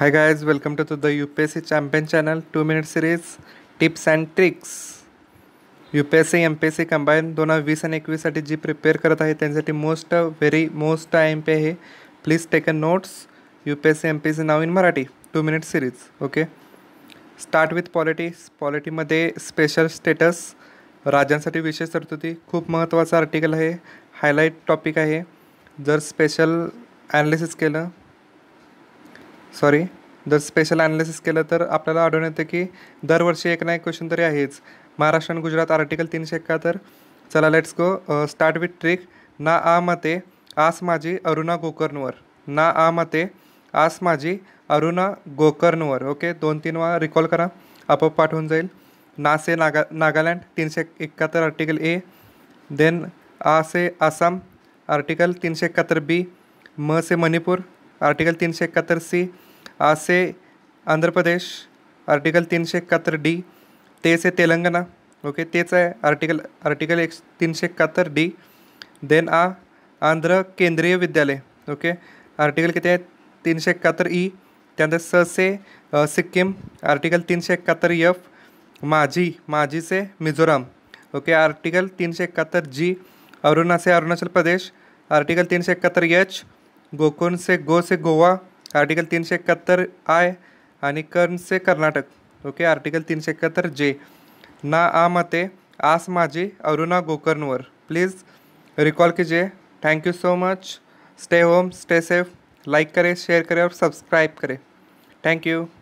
high welcome to the U P S C champion channel two minute series tips and tricks U P S C M P S C combine दोन हजार वीस आणि एकवीससाठी जी prepare करत आहे त्यांच्यासाठी most very most I M P आहे please take a notes U P S C M P S C नाव in Marathi two minute series okay start with polity पॉलिटीमध्ये स्पेशल स्टेटस राज्यांसाठी विशेष तरतुदी खूप महत्त्वाचं आर्टिकल आहे हायलाईट टॉपिक आहे जर स्पेशल ॲनालिसिस केलं सॉरी जर स्पेशल ॲनालिसिस केलं तर आपल्याला आढळून येतं की दरवर्षी एक ना एक क्वेश्चन तरी आहेच महाराष्ट्र आणि गुजरात आर्टिकल तीनशे एकाहत्तर चला let's go start with trick ना आ मते आस माझी अरुणा गोकर्णवर ना आ मते आस माझी अरुणा गोकर्णवर ओके दोन तीन वा रिकॉल करा आपोआप पाठवून जाईल नासे नागा नागालँड तीनशे एकाहत्तर आर्टिकल ए देन आ से आसाम आर्टिकल तीनशे एकाहत्तर बी म से मणिपूर आर्टिकल तीनशे एकाहत्तर सी आ से आंध्र प्रदेश आर्टिकल तीनशे एकाहत्तर डी ते से तेलंगणा ओके तेच आहे आर्टिकल आर्टिकल एक तीनशे एकाहत्तर डी देन आ आंध्र केंद्रीय विद्यालय ओके आर्टिकल कितने तीन से एकहत्तर ई e, क्या स से सिक्किम आर्टिकल तीन से एकहत्तर यफ माझी माझी से मिझोराम ओके आर्टिकल तीन से एकहत्तर जी अरुणा से अरुणाचल प्रदेश आर्टिकल तीन से एकहत्तर एच गोकुन से गो से गोवा आर्टिकल तीनशे एकाहत्तर आय आणि से कर्नाटक ओके आर्टिकल तीनशे एकाहत्तर जे ना आ मते आस माझी अरुणा गोकर्णवर प्लीज़ रिकॉल कीजिए thank you so much stay home stay safe like करे, शेअर करे और सब्सक्राइब करे, थँक्यू